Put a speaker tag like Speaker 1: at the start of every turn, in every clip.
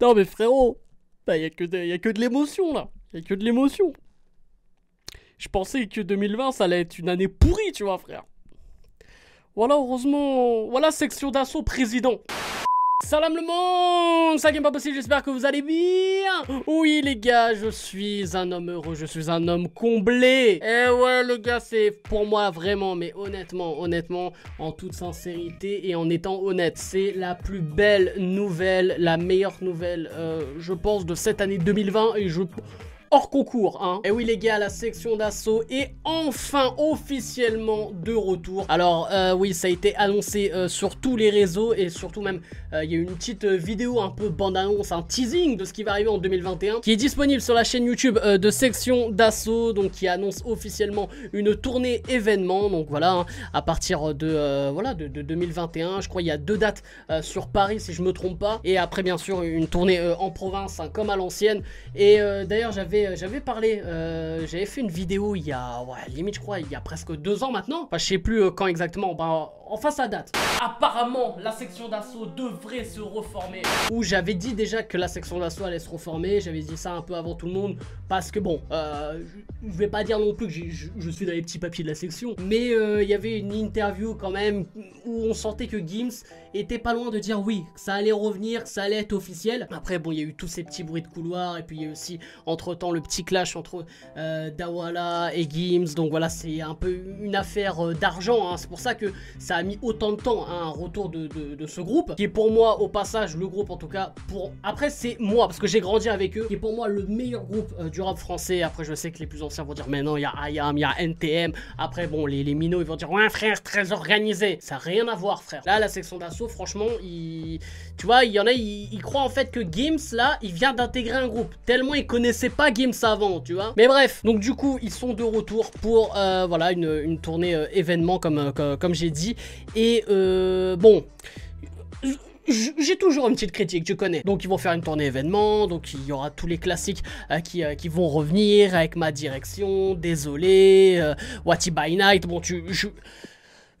Speaker 1: Non mais frérot, il bah, a, a, que de l'émotion là. Il a que de l'émotion. Je pensais que 2020, ça allait être une année pourrie, tu vois, frère. Voilà, heureusement. Voilà, section d'assaut président. Salam le monde, ça ème pas possible, j'espère que vous allez bien Oui les gars, je suis un homme heureux, je suis un homme comblé Eh ouais les gars, c'est pour moi vraiment, mais honnêtement, honnêtement, en toute sincérité et en étant honnête, c'est la plus belle nouvelle, la meilleure nouvelle, euh, je pense, de cette année 2020 et je hors concours, hein. Et oui, les gars, la section d'assaut est enfin officiellement de retour. Alors, euh, oui, ça a été annoncé euh, sur tous les réseaux et surtout même, euh, il y a eu une petite vidéo, un peu bande-annonce, un teasing de ce qui va arriver en 2021, qui est disponible sur la chaîne YouTube de section d'assaut, donc qui annonce officiellement une tournée événement. Donc voilà, hein, à partir de, voilà, de, 2021, je crois il y a deux dates sur Paris, si je me trompe pas. Et après, bien sûr, une tournée en province, hein, comme à l'ancienne. Et d'ailleurs, j'avais euh, j'avais parlé, euh, j'avais fait une vidéo il y a, ouais, limite je crois, il y a presque deux ans maintenant. Enfin, je sais plus euh, quand exactement. Bah, Enfin, ça date. Apparemment, la section d'assaut devrait se reformer. Où j'avais dit déjà que la section d'assaut allait se reformer. J'avais dit ça un peu avant tout le monde. Parce que bon, euh, je vais pas dire non plus que je, suis dans les petits papiers de la section. Mais euh, il y avait une interview quand même où on sentait que Gims était pas loin de dire oui, que ça allait revenir, ça allait être officiel. Après, bon, il y a eu tous ces petits bruits de couloir. Et puis il y a aussi, entre temps, le petit clash entre euh, Dawala et Gims. Donc voilà, c'est un peu une affaire d'argent. Hein. C'est pour ça que ça a a mis autant de temps à un retour de, de, ce groupe, qui est pour moi, au passage, le groupe en tout cas, pour... Après, c'est moi, parce que j'ai grandi avec eux, qui est pour moi le meilleur groupe euh, du rap français. Après, je sais que les plus anciens vont dire, mais non, il y a IAM, il y a NTM. Après, bon, les, les minots, ils vont dire, ouais, frère, très organisé. Ça n'a rien à voir, frère. Là, la section d'assaut, franchement, il... tu vois, il y en a, ils il croient en fait que Gims, là, il vient d'intégrer un groupe. Tellement ils connaissaient pas Gims avant, tu vois. Mais bref, donc du coup, ils sont de retour pour, euh, voilà, une, une tournée euh, événement, comme, comme j'ai dit. Et euh, bon, j'ai toujours une petite critique, tu connais. Donc ils vont faire une tournée événement, donc il y aura tous les classiques euh, euh, qui, vont revenir avec ma direction, désolé, euh, By Night, bon tu...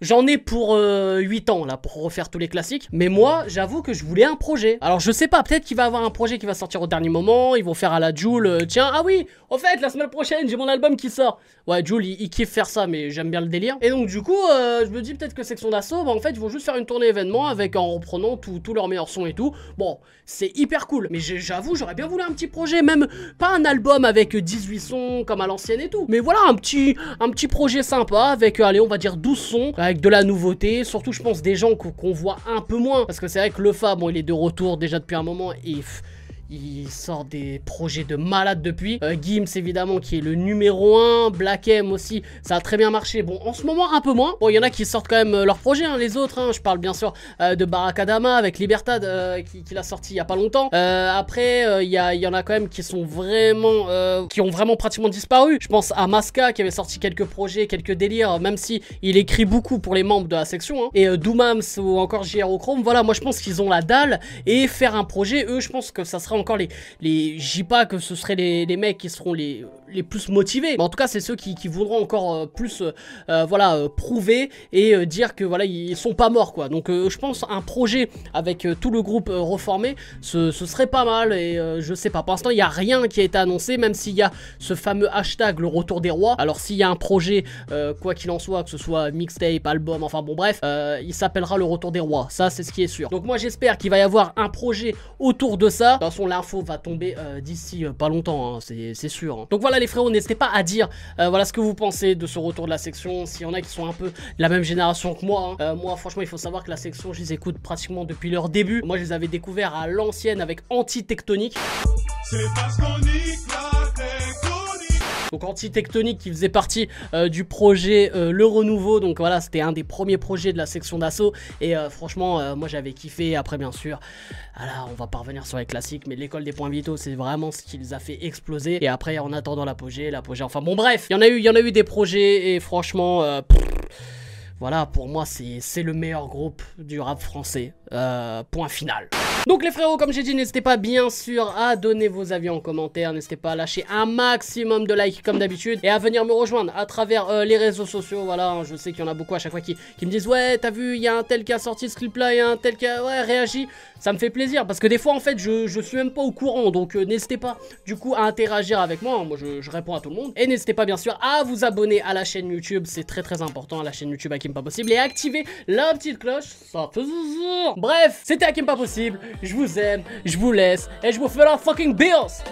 Speaker 1: J'en ai pour 8 euh, ans là pour refaire tous les classiques. Mais moi, j'avoue que je voulais un projet. Alors je sais pas, peut-être qu'il va avoir un projet qui va sortir au dernier moment. Ils vont faire à la Joule. Euh, tiens, ah oui, en fait, la semaine prochaine, j'ai mon album qui sort. Ouais, Joule, il, kiffe faire ça, mais j'aime bien le délire. Et donc du coup, euh, je me dis peut-être que Section d'Assaut, bah, en fait, ils vont juste faire une tournée événement avec en reprenant tous leurs meilleurs sons et tout. Bon, c'est hyper cool. Mais j'avoue, j'aurais bien voulu un petit projet, même pas un album avec 18 sons comme à l'ancienne et tout. Mais voilà, un petit, un petit projet sympa avec, allez, on va dire 12 sons avec de la nouveauté, surtout je pense des gens qu'on voit un peu moins, parce que c'est vrai que le Fab bon il est de retour déjà depuis un moment et il sort des projets de malade depuis. Euh, Gims évidemment qui est le numéro 1, Black M aussi, ça a très bien marché. Bon, en ce moment un peu moins. Bon, il y en a qui sortent quand même euh, leurs projets, hein, les autres. Hein. Je parle bien sûr euh, de de Barakadama avec Libertad qui, l'a sorti il n'y a pas longtemps. après, il y, en a quand même qui sont vraiment, qui ont vraiment pratiquement disparu. Je pense à Maska qui avait sorti quelques projets, quelques délires, même si il écrit beaucoup pour les membres de la section. Hein. Et Doomams ou encore JRO Chrome. Voilà, moi je pense qu'ils ont la dalle et faire un projet, eux, je pense que ça sera encore les... les j'y pas que ce serait les, mecs qui seront les, plus motivés, mais en tout cas c'est ceux qui, voudront encore euh, plus euh, euh, voilà, prouver et dire que voilà ils sont pas morts quoi. Donc je pense un projet avec tout le groupe reformé, ce, serait pas mal et je sais pas. Pour l'instant il n'y a rien qui a été annoncé, même s'il y a ce fameux hashtag le retour des rois. Alors s'il y a un projet, quoi qu'il en soit, que ce soit mixtape, album, enfin bon bref, il s'appellera le retour des rois. Ça c'est ce qui est sûr. Donc moi j'espère qu'il va y avoir un projet autour de ça. De l'info va tomber euh, d'ici euh, pas longtemps, hein, c'est sûr. Hein. Donc voilà les frérots, n'hésitez pas à dire euh, voilà ce que vous pensez de ce retour de la section, s'il y en a qui sont un peu la même génération que moi. Hein. moi franchement il faut savoir que la section je les écoute pratiquement depuis leur début. Moi je les avais découverts à l'ancienne avec Anti-Tectonique donc anti-tectonique qui faisait partie euh, du projet euh, Le Renouveau. Donc voilà, c'était un des premiers projets de la section d'assaut. Et euh, franchement, moi j'avais kiffé. Après, bien sûr, alors, on va pas revenir sur les classiques, mais l'école des points vitaux, c'est vraiment ce qui les a fait exploser. Et après, en attendant l'apogée, l'apogée, enfin bon, bref, il y en a eu, il y en a eu des projets. Et franchement, voilà, pour moi, c'est le meilleur groupe du rap français. Euh, point final. Donc les frérots, comme j'ai dit, n'hésitez pas bien sûr à donner vos avis en commentaire. N'hésitez pas à lâcher un maximum de likes comme d'habitude. Et à venir me rejoindre à travers euh, les réseaux sociaux. Voilà, hein, je sais qu'il y en a beaucoup à chaque fois qui, me disent Ouais, t'as vu, il y a un tel qui a sorti ce clip-là, et un tel qui a réagi. Ça me fait plaisir parce que des fois, en fait, je, suis même pas au courant. Donc euh, n'hésitez pas du coup à interagir avec moi. Hein. moi, je, réponds à tout le monde. Et n'hésitez pas bien sûr à vous abonner à la chaîne YouTube. C'est très très important la chaîne YouTube à qui pas Possible et activer la petite cloche, ça fait Bref, c'était Hakim Pas Possible, je vous aime, je vous laisse et je vous fais la fucking bills